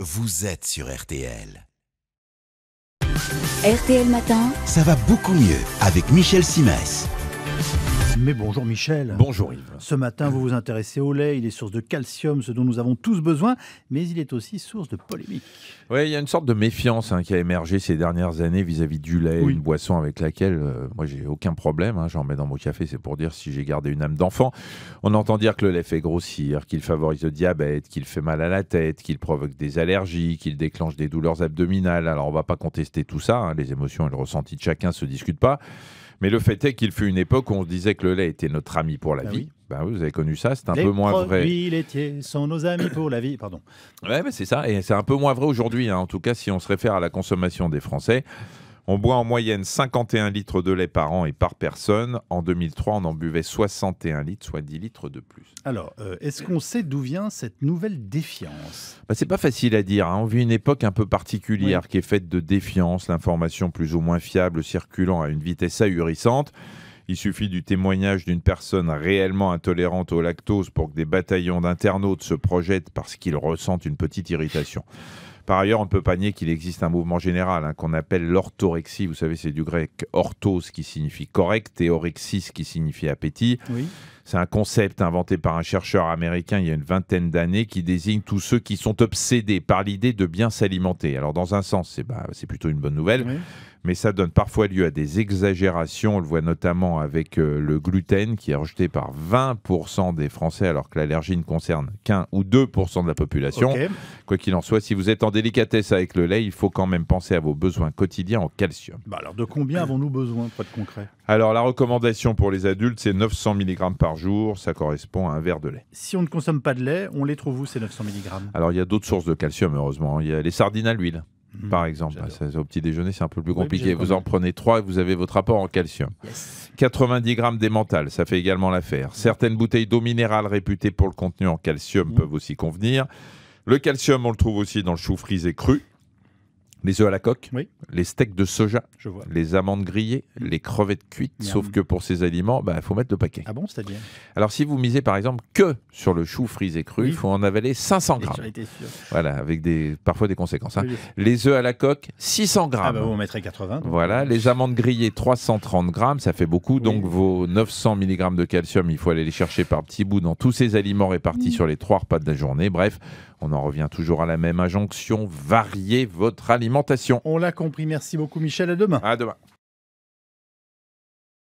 Vous êtes sur RTL. RTL Matin. Ça va beaucoup mieux avec Michel Simès. Mais bonjour Michel. Bonjour Yves. Ce matin, vous vous intéressez au lait. Il est source de calcium, ce dont nous avons tous besoin, mais il est aussi source de polémique. Oui, il y a une sorte de méfiance hein, qui a émergé ces dernières années vis-à-vis du lait, une boisson avec laquelle euh, moi j'ai aucun problème. Hein. J'en mets dans mon café, c'est pour dire si j'ai gardé une âme d'enfant. On entend dire que le lait fait grossir, qu'il favorise le diabète, qu'il fait mal à la tête, qu'il provoque des allergies, qu'il déclenche des douleurs abdominales. Alors on ne va pas contester tout ça. Hein. les émotions et le ressenti de chacun se discutent pas. Mais le fait est qu'il fut une époque où on disait que le lait était notre ami pour la bah vie. Bah vous avez connu ça, c'est un peu moins vrai. Les laitiers sont nos amis pour la vie, pardon. Ouais, mais c'est ça, et c'est un peu moins vrai aujourd'hui, hein. en tout cas si on se réfère à la consommation des Français. On boit en moyenne 51 litres de lait par an et par personne. En 2003, on en buvait 61 litres, soit 10 litres de plus. Alors, euh, est-ce qu'on sait d'où vient cette nouvelle défiance Ce bah, C'est pas facile à dire. Hein. On vit une époque un peu particulière qui est faite de défiance, l'information plus ou moins fiable circulant à une vitesse ahurissante. Il suffit du témoignage d'une personne réellement intolérante au lactose pour que des bataillons d'internautes se projettent parce qu'ils ressentent une petite irritation. Par ailleurs, on ne peut pas nier qu'il existe un mouvement général hein, qu'on appelle l'orthorexie. Vous savez, c'est du grec orthos qui signifie correct et orexis qui signifie appétit. C'est un concept inventé par un chercheur américain il y a une vingtaine d'années qui désigne tous ceux qui sont obsédés par l'idée de bien s'alimenter. Alors dans un sens, c'est bah, plutôt une bonne nouvelle, mais ça donne parfois lieu à des exagérations. On le voit notamment avec euh, le gluten qui est rejeté par 20% des Français alors que l'allergie ne concerne qu'un ou 2% de la population. Quoi qu'il en soit, si vous êtes en délicatesse avec le lait, il faut quand même penser à vos besoins quotidiens en calcium. Bah alors, de combien avons-nous besoin, pour être concret Alors, la recommandation pour les adultes, c'est 900 mg par jour. Ça correspond à un verre de lait. Si on ne consomme pas de lait, on les trouve où, ces 900 mg Alors, il y a d'autres sources de calcium, heureusement. Hein. Il y a les sardines à l'huile mhm. par exemple. Hein, au petit déjeuner, c'est un peu plus compliqué. vous en prenez trois et vous avez votre apport en calcium. 90 grammes d'émental, ça fait également l'affaire. Certaines bouteilles d'eau minérale réputées pour le contenu en calcium mhm. peuvent aussi convenir. Le calcium, on le trouve aussi dans le chou frisé cru, les œufs à la coque, les steaks de soja, les amandes grillées, mm. les crevettes cuites. Sauf que pour ces aliments, il bah, faut mettre le paquet. Ah bon, c'est-à-dire Alors si vous misez par exemple que sur le chou frisé cru, il faut en avaler 500 grammes. Été sûr. Voilà, avec des, parfois des conséquences. Hein. Les œufs à la coque, 600 ah grammes. Ah vous mettrez 80. Voilà, les amandes grillées, 330 grammes, ça fait beaucoup. Donc vos 900 mg de calcium, il faut aller les chercher par petits bouts dans tous ces aliments répartis mm. sur les trois repas de la journée. Bref, on en revient toujours à la même injonction, variez votre alimentation. On l'a compris, merci beaucoup Michel, à demain. À demain.